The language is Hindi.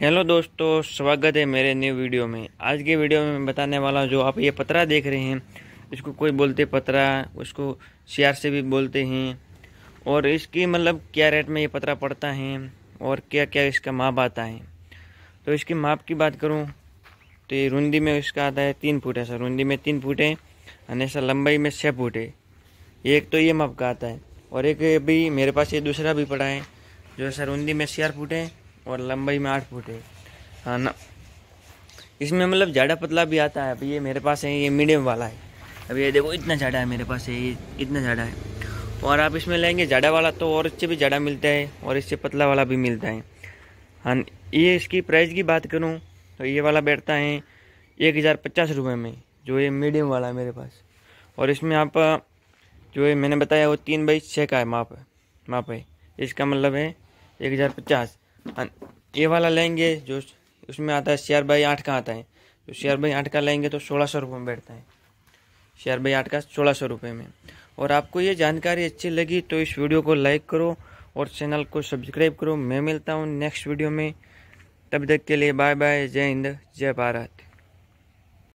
हेलो दोस्तों स्वागत है मेरे न्यू वीडियो में आज के वीडियो में मैं बताने वाला हूँ जो आप ये पतरा देख रहे हैं इसको कोई बोलते पतरा उसको सियार से भी बोलते हैं और इसकी मतलब क्या रेट में ये पतरा पड़ता है और क्या क्या इसका माप आता है तो इसकी माप की बात करूँ तो ये रूंदी में इसका आता है तीन फुट ऐसा रूंदी में तीन फुट है और ऐसा लंबाई में छः फुट है एक तो ये माप का आता है और एक भी मेरे पास ये दूसरा भी पड़ा है जो ऐसा रूंदी में चार फुट है और लंबाई में आठ फुट है हाँ ना इसमें मतलब ज़्यादा पतला भी आता है अभी ये मेरे पास है ये मीडियम वाला है अब ये देखो इतना ज़्यादा है मेरे पास है ये इतना ज़्यादा है और आप इसमें लेंगे ज़्यादा वाला तो और इससे भी ज़्यादा मिलता है और इससे पतला वाला भी मिलता है हाँ ये इसकी प्राइस की बात करूँ तो ये वाला बैठता है एक हज़ार पचास रुपये में जो ये मीडियम वाला है मेरे पास और इसमें आप जो ये मैंने बताया वो तीन बाई छः का है माप माप है इसका मतलब है एक हज़ार पचास हाँ, ये वाला लेंगे जो उसमें आता है शेयर बाई आठ का आता है तो शेयर बाई आठ का लेंगे तो सोलह सौ रुपये में बैठता है शेयर बाई आठ का सोलह सौ रुपये में और आपको ये जानकारी अच्छी लगी तो इस वीडियो को लाइक करो और चैनल को सब्सक्राइब करो मैं मिलता हूँ नेक्स्ट वीडियो में तब तक के लिए बाय बाय जय हिंद जय भारत